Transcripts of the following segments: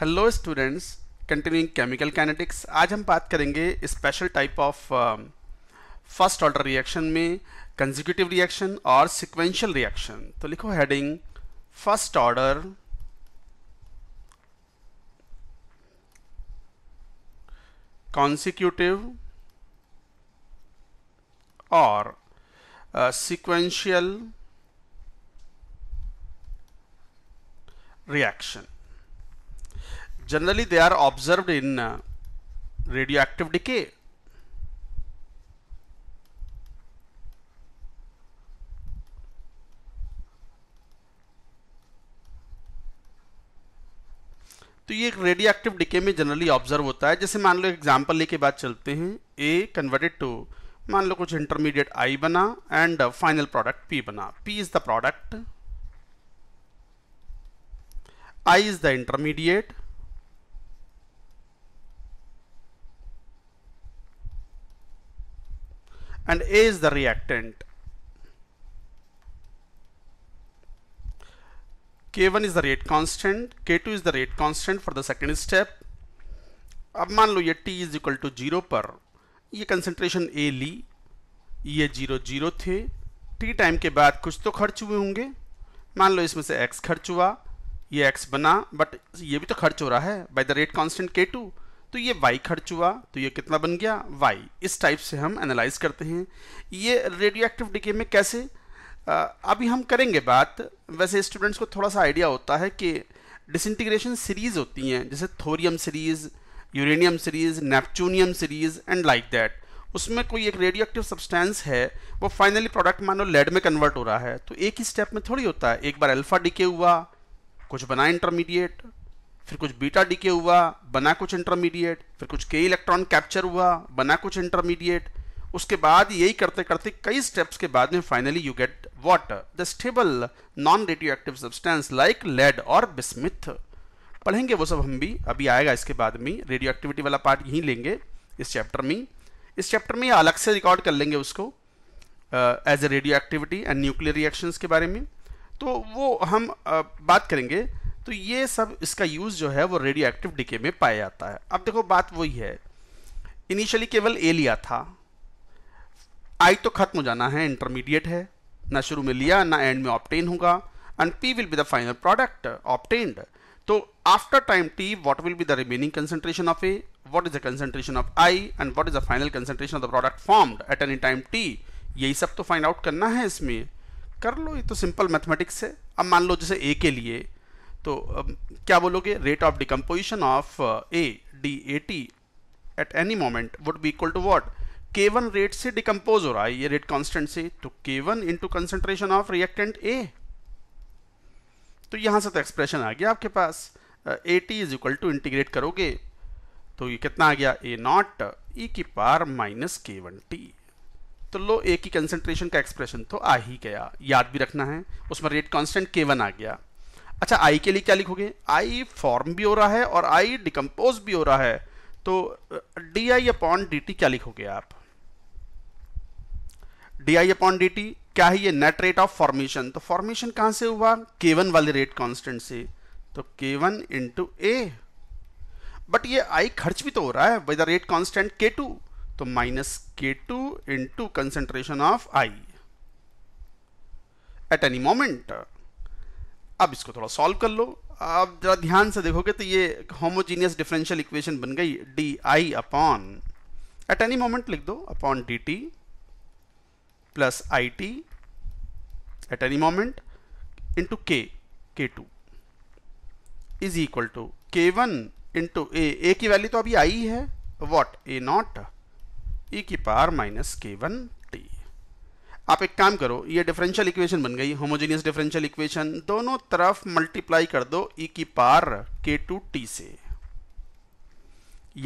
Hello students continuing chemical kinetics आज हम बात करेंगे special type of first order reaction में कंजिक्यूटिव रिएक्शन और सिक्वेंशियल रिएक्शन तो लिखो हेडिंग फर्स्ट ऑर्डर कॉन्सिक्यूटिव और sequential reaction generally they are observed in uh, radioactive decay तो ये एक एक्टिव डिके में जनरली ऑब्जर्व होता है जैसे मान लो एग्जाम्पल लेके बात चलते हैं ए कन्वर्टेड टू मान लो कुछ इंटरमीडिएट आई बना एंड फाइनल प्रोडक्ट पी बना P is the product I is the intermediate and A is the reactant. K1 is the rate constant, K2 is the rate constant for the second step. अब मान लो ये T is equal to zero पर ये concentration A ली ये zero zero थे T time के बाद कुछ तो खर्च हुए होंगे मान लो इसमें से x खर्च हुआ ये x बना बट ये भी तो खर्च हो रहा है by the rate constant k2 तो ये वाई खर्च हुआ तो ये कितना बन गया वाई इस टाइप से हम एनालाइज करते हैं ये रेडियो एक्टिव डिके में कैसे अभी हम करेंगे बात वैसे स्टूडेंट्स को थोड़ा सा आइडिया होता है कि डिसइंटीग्रेशन सीरीज़ होती हैं जैसे thorium series uranium series neptunium series and like that उसमें कोई एक रेडियो एक्टिव सब्सटेंस है वो फाइनली प्रोडक्ट मानो लेड में कन्वर्ट हो रहा है तो एक ही स्टेप में थोड़ी होता है एक बार अल्फा डिके हुआ कुछ बना इंटरमीडिएट फिर कुछ बीटा डीके हुआ बना कुछ इंटरमीडिएट फिर कुछ के इलेक्ट्रॉन कैप्चर हुआ बना कुछ इंटरमीडिएट उसके बाद यही करते करते कई स्टेप्स के बाद में finally you get what the stable non radioactive substance like lead और बिस्मिथ पढ़ेंगे वो सब हम भी अभी आएगा इसके बाद में रेडियो एक्टिविटी वाला पार्ट यहीं लेंगे इस चैप्टर में इस चैप्टर में अलग से रिकॉर्ड कर लेंगे उसको as a radioactivity and nuclear reactions के बारे में तो वो हम uh, बात करेंगे तो ये सब इसका यूज़ जो है वो रेडियो एक्टिव डिके में पाया जाता है अब देखो बात वही है इनिशियली केवल ए लिया था आई तो खत्म हो जाना है इंटरमीडिएट है ना शुरू में लिया ना एंड में ऑप्टेन होगा and P will be the final product obtained तो after time T what will be the remaining concentration of A what is the concentration of I and what is the final concentration of the product formed at any time T यही सब तो find out करना है इसमें कर लो ये तो simple mathematics है अब मान लो जैसे ए के लिए तो क्या बोलोगे rate of decomposition of A D A T at any moment would be equal to what K one rate से डिकम्पोज हो रहा है ये रेट कॉन्स्टेंट से तो K one into concentration of reactant A तो यहां से तो एक्सप्रेशन आ गया आपके पास A T is equal to integrate करोगे तो ये कितना आ गया ए नॉट ई की पार माइनस के वन टी तो लो ए की कंसेंट्रेशन का एक्सप्रेशन तो आ ही गया याद भी रखना है उसमें रेट कॉन्स्टेंट के वन आ गया अच्छा आई के लिए क्या लिखोगे आई फॉर्म भी हो रहा है और आई डिकम्पोज भी हो रहा है तो d I upon d t क्या लिखोगे आप d I upon d t क्या है ये नेट रेट ऑफ फॉर्मेशन तो फॉर्मेशन कहां से हुआ के वन वाले रेट कांस्टेंट से तो K one into A but ये आई खर्च भी तो हो रहा है with the rate constant k two तो minus k two into concentration of I at any moment अब इसको थोड़ा सॉल्व कर लो आप जरा ध्यान से देखोगे तो ये होमोजीनियस डिफरेंशियल इक्वेशन बन गई d I upon at any moment लिख दो upon d t plus I t at any moment into k k two is equal to k one into A A की वैल्यू तो अभी आई है what A not e की power minus के one आप एक काम करो ये डिफरेंशियल इक्वेशन बन गई होमोजेनियस डिफरेंशियल इक्वेशन दोनों तरफ मल्टीप्लाई कर दो ई e की पार के टू टी से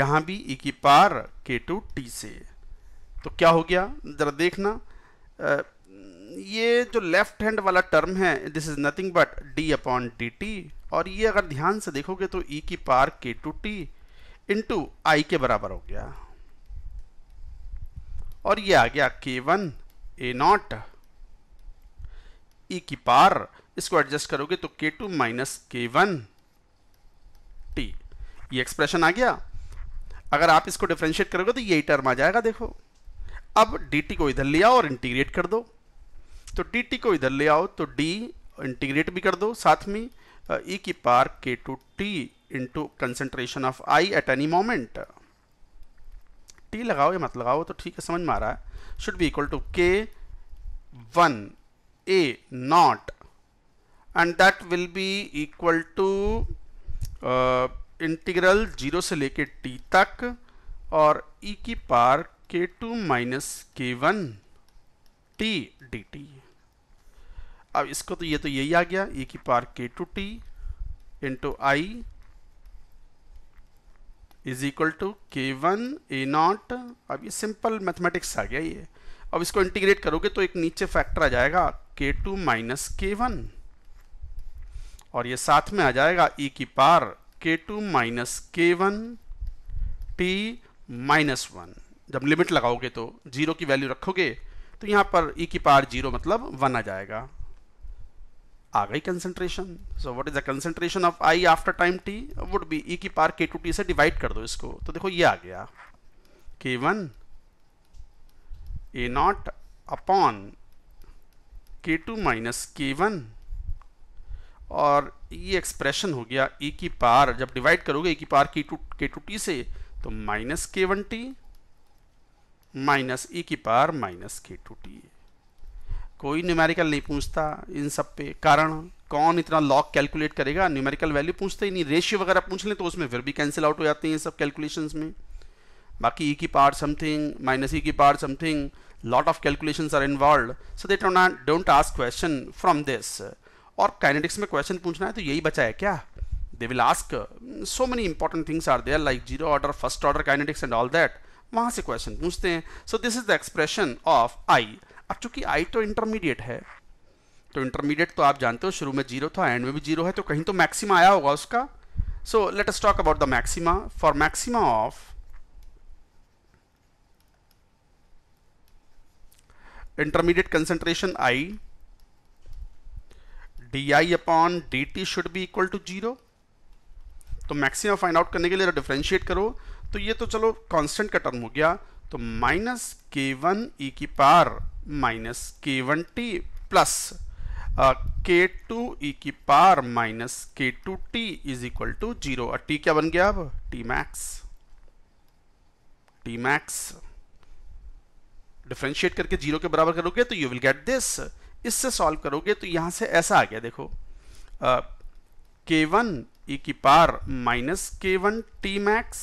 यहां भी ई e की पार के टू टी से तो क्या हो गया जरा देखना ये जो लेफ्ट हैंड वाला टर्म है this is nothing but d upon d t और ये अगर ध्यान से देखोगे तो ई e की पार के टू टी इंटू आई के बराबर हो गया और ये आ गया k one A not e की पार इसको एडजस्ट करोगे तो के टू माइनस के वन टी ये एक्सप्रेशन आ गया अगर आप इसको डिफ्रेंशिएट करोगे तो यही टर्म आ जाएगा देखो अब dt को इधर ले आओ और इंटीग्रेट कर दो तो dt को इधर ले आओ तो d इंटीग्रेट भी कर दो साथ में e की पार k two t into concentration of I at any moment t लगाओ या मत लगाओ तो ठीक है समझ में आ रहा है should be equal to k one A not and that will be equal to integral zero से लेके टी तक और ई e की पार के टू माइनस के वन टी डी टी अब इसको तो ये तो यही आ गया ई e की पार k two t into I is equal to k one A not अब ये सिंपल मैथमेटिक्स आ गया ये अब इसको इंटीग्रेट करोगे तो एक नीचे फैक्टर आ जाएगा के टू माइनस के वन और ये साथ में आ जाएगा ई e की पार के टू माइनस के वन टी माइनस वन जब लिमिट लगाओगे तो जीरो की वैल्यू रखोगे तो यहाँ पर ई e की पार जीरो मतलब वन आ जाएगा आ गई concentration so what is the concentration of I after time t would be e की पार के टू टी से डिवाइड कर दो इसको तो देखो ये आ गया k one A not upon k two minus के वन और ये एक्सप्रेशन हो गया ई e की पार जब डिवाइड करोगे ई e की पार k to k two T से तो माइनस के वन टी माइनस ई की पार माइनस के टू टी कोई न्यूमेरिकल नहीं पूछता इन सब पे कारण कौन इतना लॉक कैलकुलेट करेगा न्यूमेरिकल वैल्यू पूछते ही नहीं रेशियो वगैरह पूछ लें तो उसमें फिर भी कैंसिल आउट हो जाते हैं सब कैलकुलेशंस में बाकी ई e की पार्ट समथिंग माइनस ई की पार्ट something lot of calculations are involved so they don't don't ask question from और काइनेटिक्स में क्वेश्चन पूछना है तो यही बचा है क्या they will ask so many important things are there like zero order first order kinetics and all that वहाँ से क्वेश्चन पूछते हैं so this is the expression of I अब चूंकि आई तो इंटरमीडिएट है तो इंटरमीडिएट तो आप जानते हो शुरू में जीरो था एंड में भी जीरो है तो कहीं तो मैक्सिमा आया होगा उसका so let us talk about the maxima for maxima of intermediate concentration i di d t should be equal to zero तो मैक्सिमम फाइंड आउट करने के लिए डिफ्रेंशिएट करो तो ये तो चलो कांस्टेंट का टर्म हो गया तो माइनस के वन ई की पार माइनस के one t plus k two e की पार minus k two t is equal to zero और टी क्या बन गया अब t max t max differentiate करके जीरो के बराबर करोगे तो यू विल गेट दिस इससे सॉल्व करोगे तो यहां से ऐसा आ गया देखो के वन ई की पार माइनस के one t max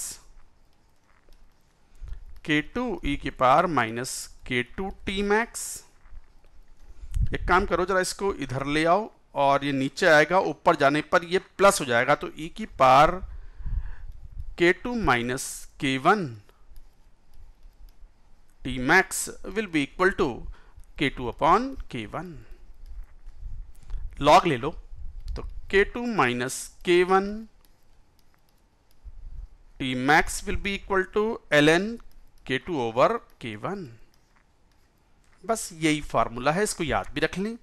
k two e की पार minus k two t max एक काम करो जरा इसको इधर ले आओ और ये नीचे आएगा ऊपर जाने पर ये प्लस हो जाएगा तो ई e की पार के टू माइनस के one t max will be equal to k two upon k one log ले लो तो के टू माइनस के one t max will be equal to l n k two over k one बस यही formula है इसको याद भी रख लें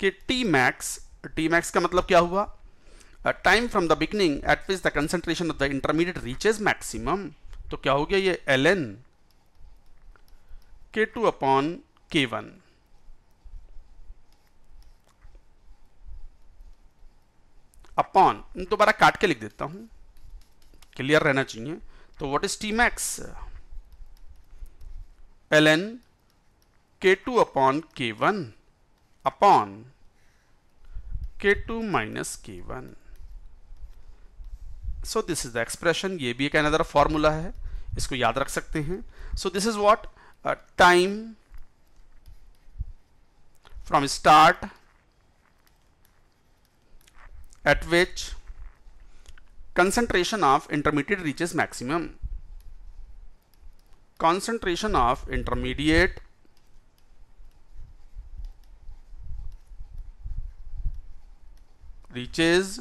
कि टी मैक्स टी मैक्स का मतलब क्या हुआ time from the beginning at which the concentration of the intermediate reaches maximum तो क्या हो गया ये l n k two upon k one upon दोबारा काट के लिख देता हूं क्लियर रहना चाहिए तो what is t max l n k2 upon k1 upon k2 minus k1 so this is the expression ये भी एक another formula है इसको याद रख सकते हैं so this is what uh, time from start at which concentration of intermediate reaches maximum concentration of intermediate reaches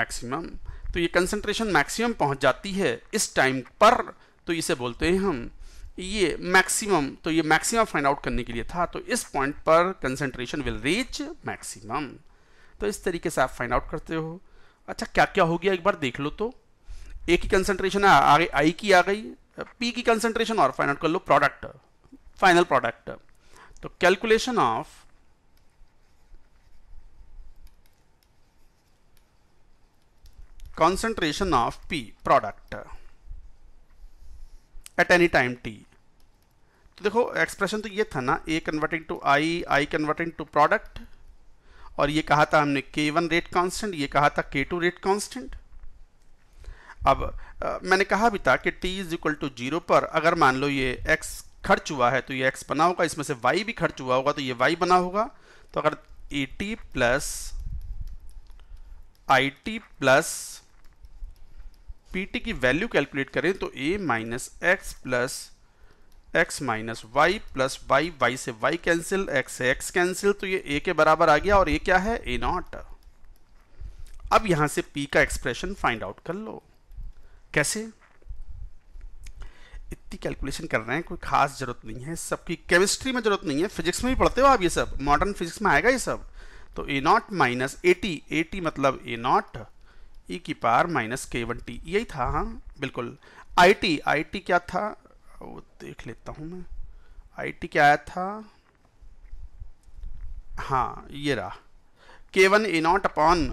maximum तो ये कंसंट्रेशन मैक्सिमम पहुंच जाती है इस टाइम पर तो इसे बोलते हैं हम ये मैक्सिमम तो ये मैक्सिमम फाइंड आउट करने के लिए था तो इस पॉइंट पर कंसंट्रेशन विल रीच मैक्सिमम तो इस तरीके से आप फाइंड आउट करते हो अच्छा क्या क्या हो गया एक बार देख लो तो ए की कंसंट्रेशन आई की आ गई पी की कंसंट्रेशन और फाइंड आउट कर लो प्रोडक्ट फाइनल प्रोडक्ट तो calculation of concentration of P product at any time T तो देखो एक्सप्रेशन तो ये था ना A converting to I I converting to product और ये कहा था हमने के वन रेट कांस्टेंट ये कहा था के टू रेट कांस्टेंट अब आ, मैंने कहा भी था कि t is equal to zero पर अगर मान लो ये एक्स खर्च हुआ है तो ये एक्स बना होगा इसमें से वाई भी खर्च हुआ होगा तो ये वाई बना होगा तो अगर A t plus I t plus P t की वैल्यू कैलकुलेट करें तो A minus x plus x minus y plus y y से वाई कैंसिल एक्स से एक्स कैंसिल तो ये ए के बराबर आ गया और ये क्या है ए नॉट अब यहां से पी का एक्सप्रेशन फाइंड आउट कर लो कैसे इतनी कैलकुलेशन कर रहे हैं कोई खास जरूरत नहीं है सबकी केमिस्ट्री में जरूरत नहीं है फिजिक्स में भी पढ़ते हो आप ये सब मॉडर्न फिजिक्स में आएगा ये सब तो A not minus A t A t मतलब ए नॉट ई e की पार माइनस के वन टी यही था हाँ बिल्कुल आई टी आई टी क्या था वो देख लेता हूँ मैं आई टी क्या आया था हाँ ये रहा k one A not upon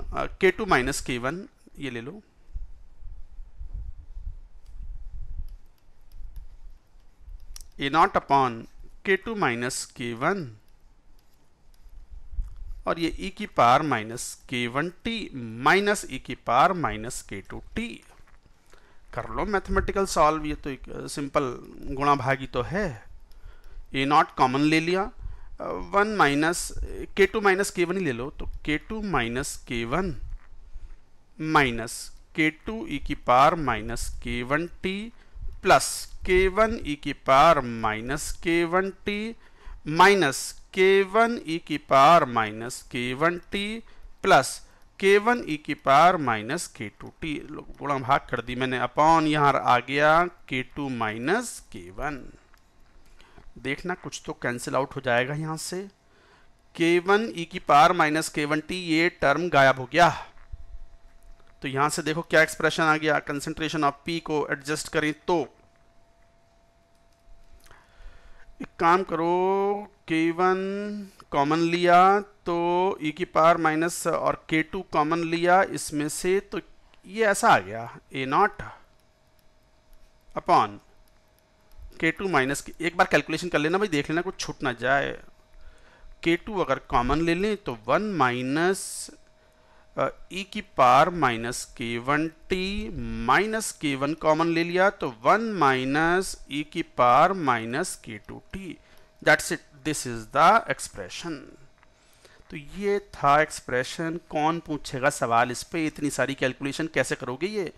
k two minus के वन ये ले लो A not upon k two minus के वन और ये e की पार माइनस के one t minus e e की पार माइनस के टू टी कर लो मैथमेटिकल सॉल्व ये तो एक सिंपल गुणा भागी तो है ए नॉट कॉमन ले लिया one minus k two minus के वन ही ले लो तो के टू माइनस के one minus k two e e की पार माइनस के one t plus k one e e की पार माइनस के वन टी माइनस के वन ई की पार माइनस के one t plus k one e की पार माइनस के टू टी गुणा भाग कर दी मैंने अपॉन यहाँ आ गया के टू माइनस के वन देखना कुछ तो कैंसिल आउट हो जाएगा यहाँ से के वन ई की पार माइनस के वन टी ये टर्म गायब हो गया तो यहाँ से देखो क्या एक्सप्रेशन आ गया कंसेंट्रेशन ऑफ पी को एडजस्ट करें तो काम करो के वन कॉमन लिया तो ई e की पावर माइनस और के टू कॉमन लिया इसमें से तो ये ऐसा आ गया A not upon k two minus एक बार कैलकुलेशन कर लेना भाई देख लेना कुछ छूट ना जाए के टू अगर कॉमन ले लें तो वन माइनस ई की पार माइनस के वन टी माइनस के वन कॉमन ले लिया तो वन माइनस ई की पार minus k two that's it this is the expression तो ये था एक्सप्रेशन कौन पूछेगा सवाल इस पर इतनी सारी कैलकुलेशन कैसे करोगे ये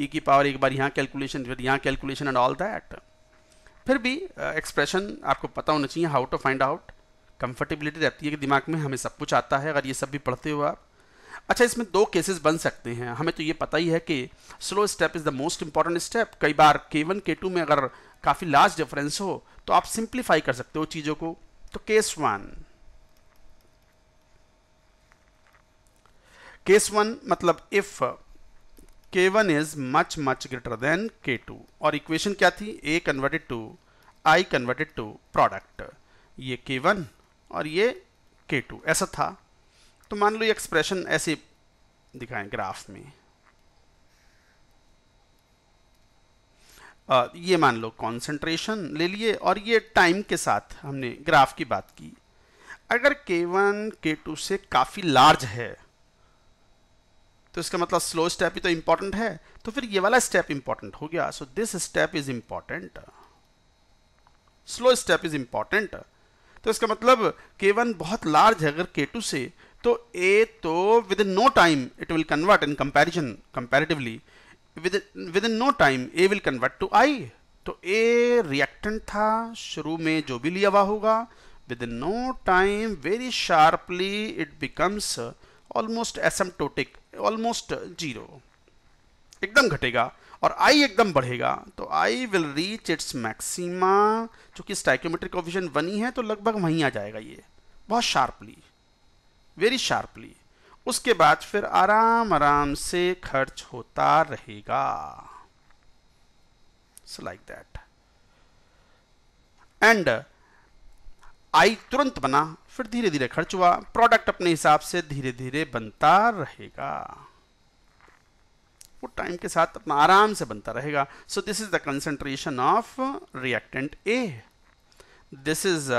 ई e की पावर एक बार यहाँ कैलकुलेशन फिर यहाँ कैलकुलेशन एंड ऑल दैट फिर भी एक्सप्रेशन uh, आपको पता होना चाहिए how to find out comfortability रहती है कि दिमाग में हमें सब कुछ आता है अगर ये सब भी पढ़ते हो आप अच्छा इसमें दो केसेस बन सकते हैं हमें तो ये पता ही है कि slow step is the most important step कई बार के वन के टू में अगर काफ़ी लार्ज डिफरेंस हो तो आप सिंप्लीफाई कर सकते हो चीज़ों को तो केस वन केस वन मतलब if k one is much much greater than k two और इक्वेशन क्या थी A converted to I converted to product ये के वन और ये के टू ऐसा था तो मान लो ये एक्सप्रेशन ऐसे दिखाएं ग्राफ में ये मान लो कॉन्सेंट्रेशन ले लिए और ये टाइम के साथ हमने ग्राफ की बात की अगर K1 K2 से काफ़ी लार्ज है तो इसका मतलब स्लो स्टेप ही तो इम्पॉर्टेंट है तो फिर ये वाला स्टेप इम्पॉर्टेंट हो गया so this step is important slow step is important तो इसका मतलब K1 बहुत लार्ज है अगर K2 से तो ए तो within no time it will convert in comparison comparatively within, within no time A will convert to I. तो A रिएक्टेंट था शुरू में जो भी लिया हुआ होगा within no time very sharply it becomes almost asymptotic almost zero एकदम घटेगा और आई एकदम बढ़ेगा तो I will reach its maxima चूंकि स्टाइक्योमेट्रिक ऑफिशन बनी है तो लगभग वहीं आ जाएगा ये बहुत शार्पली वेरी शार्पली उसके बाद फिर आराम आराम से खर्च होता रहेगा लाइक दैट एंड आई तुरंत बना फिर धीरे धीरे खर्च हुआ प्रोडक्ट अपने हिसाब से धीरे धीरे बनता रहेगा वो टाइम के साथ अपना आराम से बनता रहेगा so this is the concentration of reactant A this is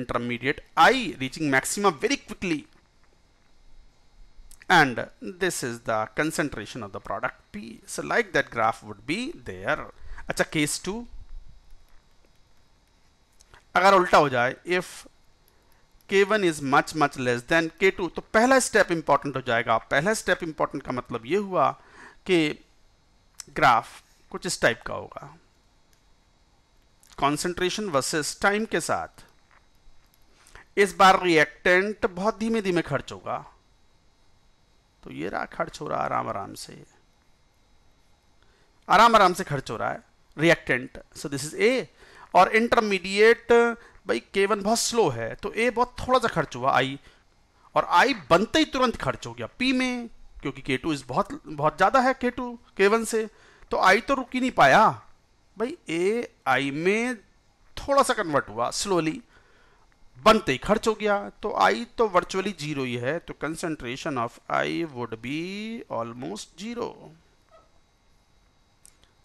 intermediate I reaching maximum very quickly and this is the concentration of the product P. So like that graph would be there. अच्छा case two अगर उल्टा हो जाए if K1 is much much less than K2 तो पहला step important हो जाएगा पहला स्टेप इंपॉर्टेंट का मतलब ये हुआ कि ग्राफ कुछ इस टाइप का होगा कॉन्सेंट्रेशन वर्सेस टाइम के साथ इस बार रिएक्टेंट बहुत धीमे धीमे खर्च होगा तो ये रहा खर्च हो रहा आराम आराम से आराम आराम से खर्च हो रहा है reactant so this is A और इंटरमीडिएट भाई के वन बहुत स्लो है तो ए बहुत थोड़ा सा खर्च हुआ आई और आई बनते ही तुरंत खर्च हो गया पी में क्योंकि के टू इज बहुत बहुत ज़्यादा है के टू के वन से तो आई तो रुक ही नहीं पाया भाई ए आई में थोड़ा सा कन्वर्ट हुआ स्लोली बनते ही खर्च हो गया तो आई तो वर्चुअली जीरो ही है तो concentration of I would be almost zero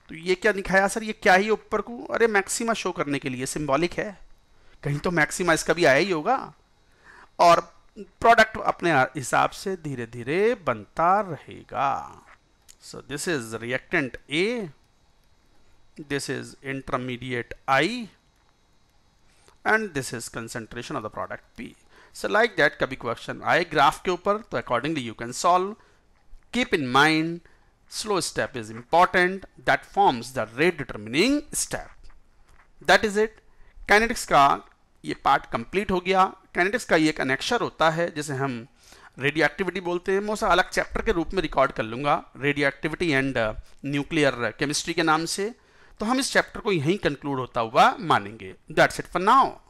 तो ये क्या दिखाया सर ये क्या ही ऊपर को अरे मैक्सिमा शो करने के लिए सिंबॉलिक है कहीं तो मैक्सिमा इसका भी आया ही होगा और प्रोडक्ट अपने हिसाब से धीरे धीरे बनता रहेगा so this is reactant A this is intermediate I and this is concentration of the product P so like that कभी क्वेश्चन आए ग्राफ के ऊपर तो accordingly you can solve keep in mind slow step is important that forms the rate determining step that is it kinetics का ये part complete हो गया kinetics का ये एक अनेक्शर होता है जिसे हम रेडियो एक्टिविटी बोलते हैं मैं उसे अलग चैप्टर के रूप में रिकॉर्ड कर लूंगा radioactivity and nuclear chemistry के नाम से तो हम इस चैप्टर को यहीं कंक्लूड होता हुआ मानेंगे दैट्स इट फॉर नाउ